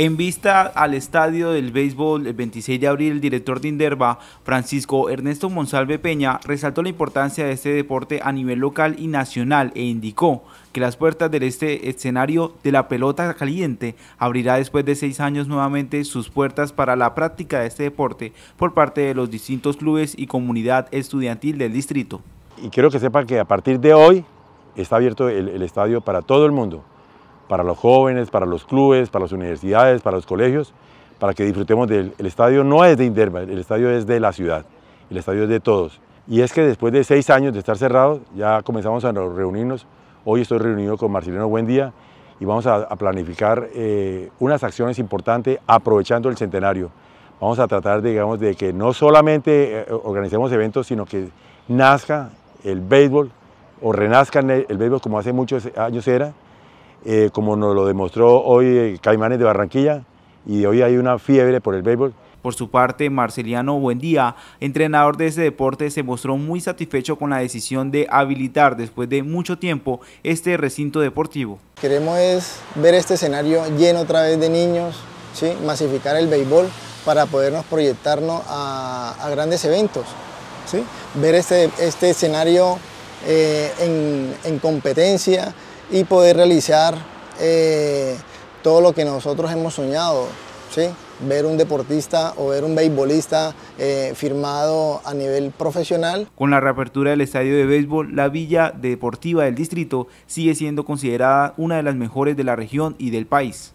En vista al estadio del béisbol el 26 de abril, el director de Inderva, Francisco Ernesto Monsalve Peña, resaltó la importancia de este deporte a nivel local y nacional e indicó que las puertas de este escenario de la pelota caliente abrirá después de seis años nuevamente sus puertas para la práctica de este deporte por parte de los distintos clubes y comunidad estudiantil del distrito. Y quiero que sepan que a partir de hoy está abierto el estadio para todo el mundo para los jóvenes, para los clubes, para las universidades, para los colegios, para que disfrutemos del estadio. No es de Inderma, el estadio es de la ciudad, el estadio es de todos. Y es que después de seis años de estar cerrado, ya comenzamos a reunirnos. Hoy estoy reunido con Marcelino Buendía y vamos a, planificar eh, unas acciones importantes aprovechando el centenario. Vamos a tratar, digamos, de que no solamente eh, organicemos eventos, sino que nazca el béisbol o renazca el béisbol como hace muchos años era, eh, como nos lo demostró hoy Caimanes de Barranquilla, y hoy hay una fiebre por el béisbol. Por su parte, Marceliano Buendía, entrenador de este deporte, se mostró muy satisfecho con la decisión de habilitar después de mucho tiempo este recinto deportivo. Queremos ver este escenario lleno otra vez de niños, ¿sí? masificar el béisbol para podernos proyectarnos a, grandes eventos. ¿sí? Ver este, este escenario eh, en, en competencia, y poder realizar eh, todo lo que nosotros hemos soñado, ver un deportista o ver un beisbolista eh, firmado a nivel profesional. Con la reapertura del estadio de béisbol, la villa deportiva del distrito sigue siendo considerada una de las mejores de la región y del país.